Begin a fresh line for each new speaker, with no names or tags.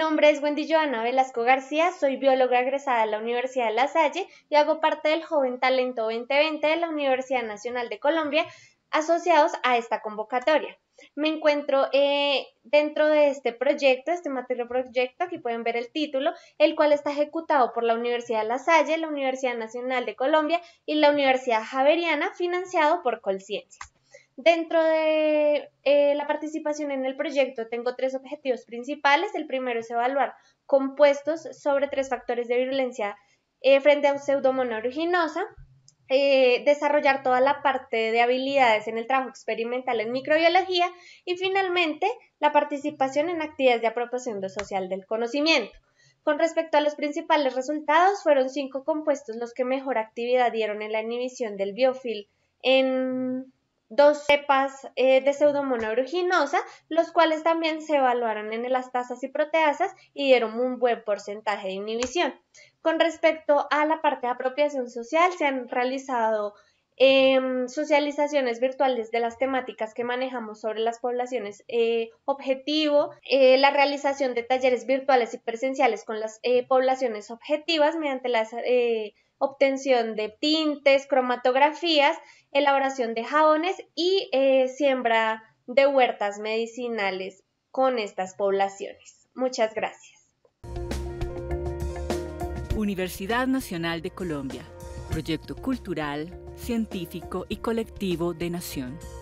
nombre es Wendy Joana Velasco García, soy bióloga egresada de la Universidad de La Salle y hago parte del Joven Talento 2020 de la Universidad Nacional de Colombia, asociados a esta convocatoria. Me encuentro eh, dentro de este proyecto, este material proyecto, aquí pueden ver el título, el cual está ejecutado por la Universidad de La Salle, la Universidad Nacional de Colombia y la Universidad Javeriana, financiado por Colciencias. Dentro de eh, la participación en el proyecto tengo tres objetivos principales. El primero es evaluar compuestos sobre tres factores de virulencia eh, frente a pseudomonas aeruginosa, eh, desarrollar toda la parte de habilidades en el trabajo experimental en microbiología y finalmente la participación en actividades de apropiación social del conocimiento. Con respecto a los principales resultados, fueron cinco compuestos los que mejor actividad dieron en la inhibición del biofil en dos cepas eh, de pseudomonas aeruginosa, los cuales también se evaluaron en las tasas y proteasas y dieron un buen porcentaje de inhibición. Con respecto a la parte de apropiación social, se han realizado Em, socializaciones virtuales de las temáticas que manejamos sobre las poblaciones eh, objetivo, eh, la realización de talleres virtuales y presenciales con las eh, poblaciones objetivas mediante la obtención de tintes, cromatografías, elaboración de jabones y siembra de huertas medicinales con estas poblaciones. Muchas gracias.
Universidad Nacional de Colombia, Proyecto Cultural científico y colectivo de nación.